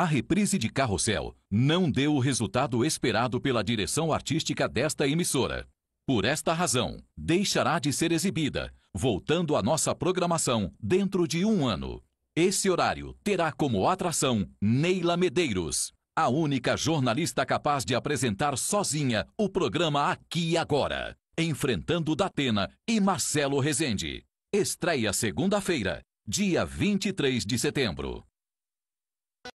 A reprise de Carrossel não deu o resultado esperado pela direção artística desta emissora. Por esta razão, deixará de ser exibida, voltando à nossa programação dentro de um ano. Esse horário terá como atração Neila Medeiros, a única jornalista capaz de apresentar sozinha o programa Aqui e Agora, enfrentando Datena e Marcelo Rezende. Estreia segunda-feira, dia 23 de setembro.